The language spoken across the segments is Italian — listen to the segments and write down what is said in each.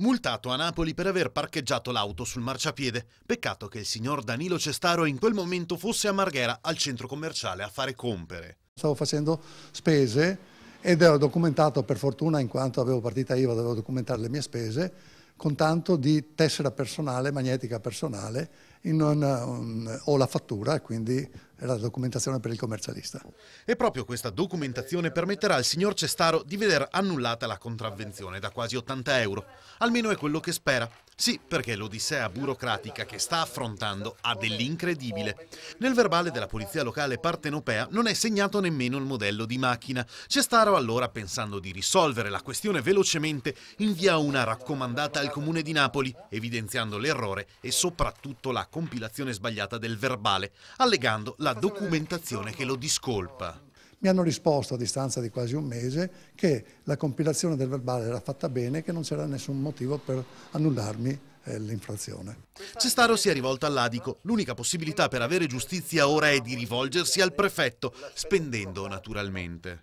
Multato a Napoli per aver parcheggiato l'auto sul marciapiede. Peccato che il signor Danilo Cestaro in quel momento fosse a Marghera al centro commerciale a fare compere. Stavo facendo spese ed ero documentato per fortuna in quanto avevo partita IVA, dovevo documentare le mie spese con tanto di tessera personale, magnetica personale, una, un, o la fattura, e quindi la documentazione per il commercialista. E proprio questa documentazione permetterà al signor Cestaro di vedere annullata la contravvenzione da quasi 80 euro. Almeno è quello che spera. Sì, perché l'odissea burocratica che sta affrontando ha dell'incredibile. Nel verbale della polizia locale partenopea non è segnato nemmeno il modello di macchina. Cestaro allora, pensando di risolvere la questione velocemente, invia una raccomandata al comune di Napoli, evidenziando l'errore e soprattutto la compilazione sbagliata del verbale, allegando la documentazione che lo discolpa. Mi hanno risposto a distanza di quasi un mese che la compilazione del verbale era fatta bene e che non c'era nessun motivo per annullarmi eh, l'infrazione. Cestaro si è rivolto all'Adico. L'unica possibilità per avere giustizia ora è di rivolgersi al prefetto, spendendo naturalmente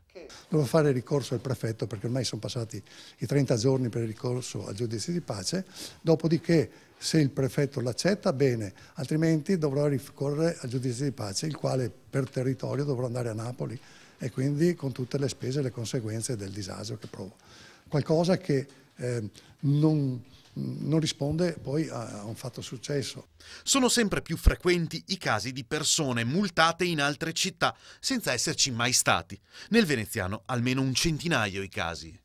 dovevo fare ricorso al prefetto perché ormai sono passati i 30 giorni per il ricorso al giudizio di pace, dopodiché se il prefetto l'accetta bene, altrimenti dovrò ricorrere al giudizio di pace, il quale per territorio dovrò andare a Napoli e quindi con tutte le spese e le conseguenze del disagio che provo. Qualcosa che eh, non non risponde poi a un fatto successo. Sono sempre più frequenti i casi di persone multate in altre città senza esserci mai stati. Nel veneziano almeno un centinaio i casi.